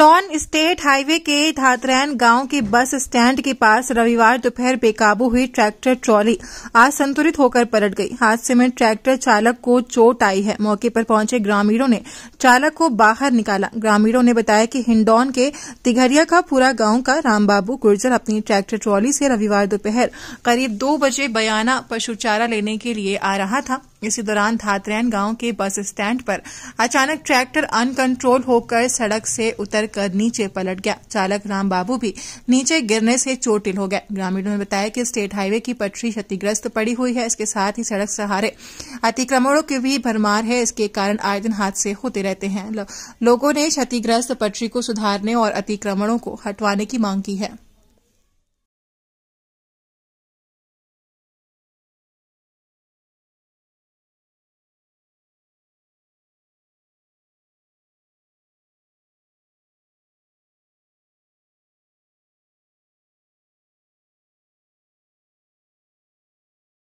Hindaun state highway के धातरैन गांव के बस स्टैंड के पास रविवार दोपहर बेकाबू हुई ट्रैक्टर ट्रॉली आज संतुलित होकर पलट गई हादसे में ट्रैक्टर चालक को चोट आई है मौके पर पहुंचे ग्रामीणों ने चालक को बाहर निकाला ग्रामीणों ने बताया कि हिंडौन के तिघरिया का पूरा गांव का रामबाबू गुर्जर अपनी ट्रैक्टर ट्रॉली से रविवार दोपहर करीब दो बजे बयाना पशु चारा लेने के लिए आ रहा था इसी दौरान थातरैन गांव के बस स्टैंड पर अचानक ट्रैक्टर अनकंट्रोल होकर सड़क से उतरकर नीचे पलट गया चालक राम बाबू भी नीचे गिरने से चोटिल हो गए ग्रामीणों ने बताया कि स्टेट हाईवे की पटरी क्षतिग्रस्त पड़ी हुई है इसके साथ ही सड़क सहारे अतिक्रमणों की भी भरमार है इसके कारण आए दिन हादसे होते रहते हैं लोगों ने क्षतिग्रस्त पटरी को सुधारने और अतिक्रमणों को हटवाने की मांग की है